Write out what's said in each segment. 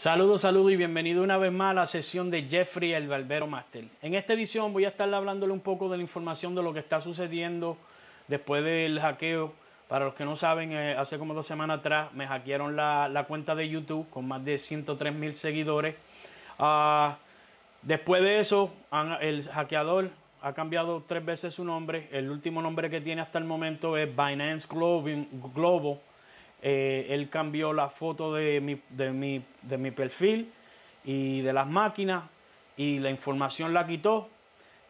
Saludos, saludos y bienvenido una vez más a la sesión de Jeffrey el Barbero Master. En esta edición voy a estar hablándole un poco de la información de lo que está sucediendo después del hackeo. Para los que no saben, eh, hace como dos semanas atrás me hackearon la, cuenta de YouTube con más de 103 mil seguidores. Ah, después de eso, el hackeador ha cambiado tres veces su nombre. El último nombre que tiene hasta el momento es Binance Globo. Eh, él cambió la foto de mi, de, mi, perfil y de las máquinas y la información la quitó.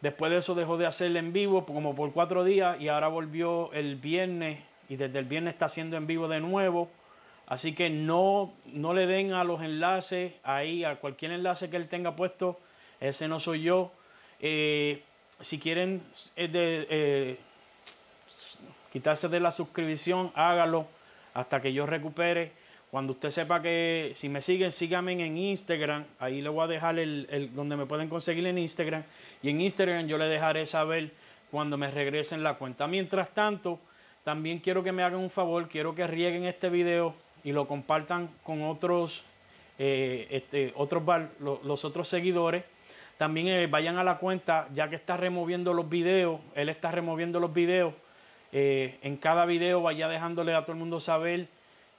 Después de eso dejó de hacerle en vivo como por cuatro días y ahora volvió el viernes y desde el viernes está haciendo en vivo de nuevo. Así que no, no le den a los enlaces ahí, a cualquier enlace que él tenga puesto, ese no soy yo. Eh, si quieren eh, quitarse de la suscripción, hágalo hasta que yo recupere. Cuando usted sepa que si me siguen, síganme en Instagram. Ahí le voy a dejar el, donde me pueden conseguir en Instagram. Y en Instagram yo le dejaré saber cuando me regresen la cuenta. Mientras tanto, también quiero que me hagan un favor. Quiero que rieguen este video y lo compartan con otros, eh, este, los, otros seguidores. También eh, vayan a la cuenta, ya que está removiendo los videos. Él está removiendo los videos. Eh, en cada video vaya dejándole a todo el mundo saber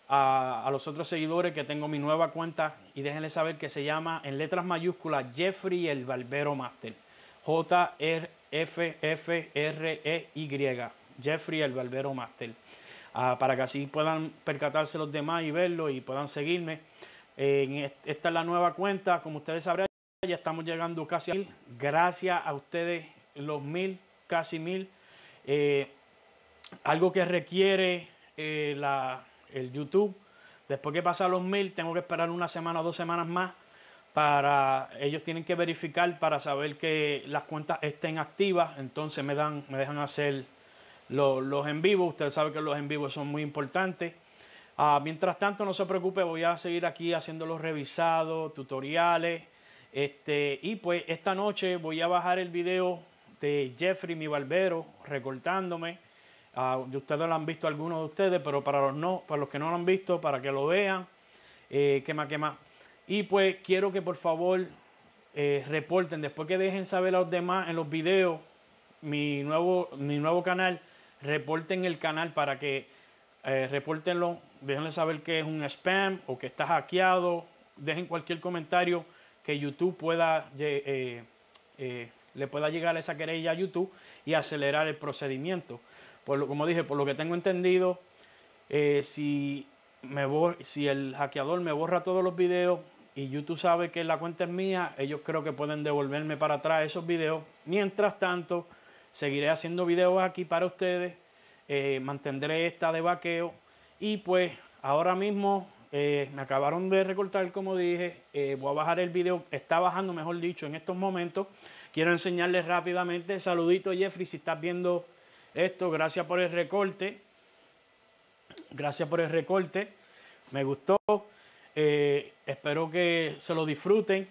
a, los otros seguidores que tengo mi nueva cuenta y déjenle saber que se llama en letras mayúsculas Jeffrey el Barbero Master. J e R F F R E Y. Jeffrey el Barbero Master. Ah, para que así puedan percatarse los demás y verlo y puedan seguirme. esta es la nueva cuenta, como ustedes sabrán, ya estamos llegando casi a mil. Gracias a ustedes, los mil, casi mil. Eh, algo que requiere eh, el YouTube. Después que pasan los mil, tengo que esperar una semana o dos semanas más para ellos tienen que verificar para saber que las cuentas estén activas. Entonces me dan, me dejan hacer los en vivo. Ustedes saben que los en vivo son muy importantes. Ah, mientras tanto, no se preocupe, voy a seguir aquí haciendo los revisados, tutoriales. Este, y pues esta noche voy a bajar el video de Jeffrey, mi barbero, recortándome. Ah, ustedes lo han visto algunos de ustedes, pero para los, no, para los que no lo han visto, para que lo vean, quema, eh, quema. Y pues quiero que por favor eh, reporten, después que dejen saber a los demás en los videos, mi nuevo, mi nuevo canal, reporten el canal para que eh, reportenlo, déjenle saber que es un spam o que está hackeado, dejen cualquier comentario que YouTube pueda, eh, le pueda llegar esa querella a YouTube y acelerar el procedimiento por lo, como dije, por lo que tengo entendido, eh, si, me si el hackeador me borra todos los videos y YouTube sabe que la cuenta es mía, ellos creo que pueden devolverme para atrás esos videos. Mientras tanto, seguiré haciendo videos aquí para ustedes, eh, mantendré esta de vaqueo y pues ahora mismo eh, me acabaron de recortar, como dije, voy a bajar el video, está bajando, mejor dicho, en estos momentos. Quiero enseñarles rápidamente, saludito Jeffrey, si estás viendo esto. Gracias por el recorte. Gracias por el recorte. Me gustó. Eh, espero que se lo disfruten.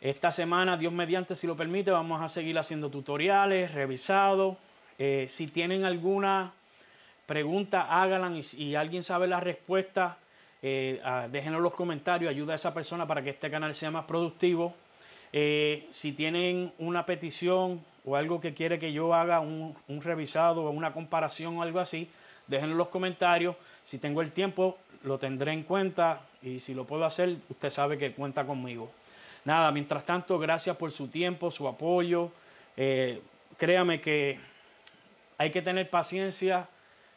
Esta semana, Dios mediante, si lo permite, vamos a seguir haciendo tutoriales, revisados. Eh, si tienen alguna pregunta, háganla y si alguien sabe la respuesta, eh, ah, déjenlo en los comentarios. Ayuda a esa persona para que este canal sea más productivo. Eh, si tienen una petición, o algo que quiere que yo haga un, revisado o una comparación o algo así, déjenlo en los comentarios. Si tengo el tiempo, lo tendré en cuenta y si lo puedo hacer, usted sabe que cuenta conmigo. Nada, mientras tanto, gracias por su tiempo, su apoyo. Eh, créame que hay que tener paciencia.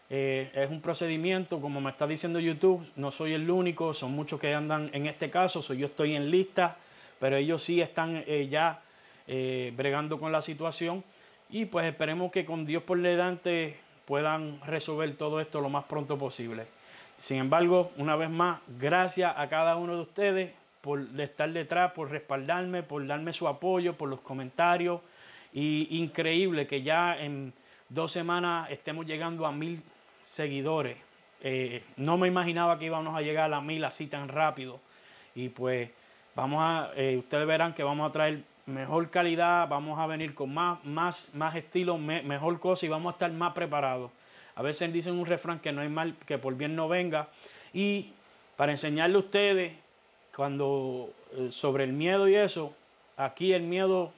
Eh, es un procedimiento, como me está diciendo YouTube, no soy el único, son muchos que andan en este caso, soy, yo estoy en lista, pero ellos sí están eh, ya eh, bregando con la situación. Y pues esperemos que con Dios por dante puedan resolver todo esto lo más pronto posible. Sin embargo, una vez más, gracias a cada uno de ustedes por estar detrás, por respaldarme, por darme su apoyo, por los comentarios. Y increíble que ya en dos semanas estemos llegando a mil seguidores. Eh, no me imaginaba que íbamos a llegar a mil así tan rápido. Y pues vamos a, eh, ustedes verán que vamos a traer mejor calidad, vamos a venir con más, más, más estilo, mejor cosa y vamos a estar más preparados. A veces dicen un refrán que no hay mal que por bien no venga. Y para enseñarle a ustedes cuando eh, sobre el miedo y eso, aquí el miedo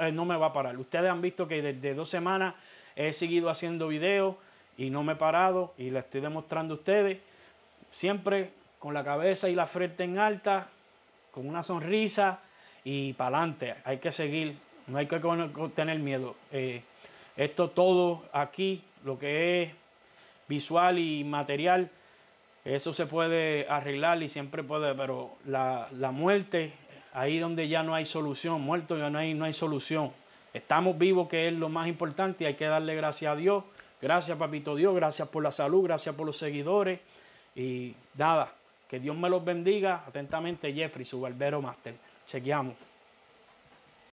eh, no me va a parar. Ustedes han visto que desde dos semanas he seguido haciendo videos y no me he parado y les estoy demostrando a ustedes. Siempre con la cabeza y la frente en alta, con una sonrisa y para adelante, hay que seguir, no hay que tener miedo. Eh, esto todo aquí, lo que es visual y material, eso se puede arreglar y siempre puede, pero la, muerte, ahí donde ya no hay solución, muerto ya no hay, no hay solución. Estamos vivos, que es lo más importante, y hay que darle gracias a Dios. Gracias, papito Dios, gracias por la salud, gracias por los seguidores. Y nada, que Dios me los bendiga. Atentamente, Jeffrey, su barbero máster. Seguiamo.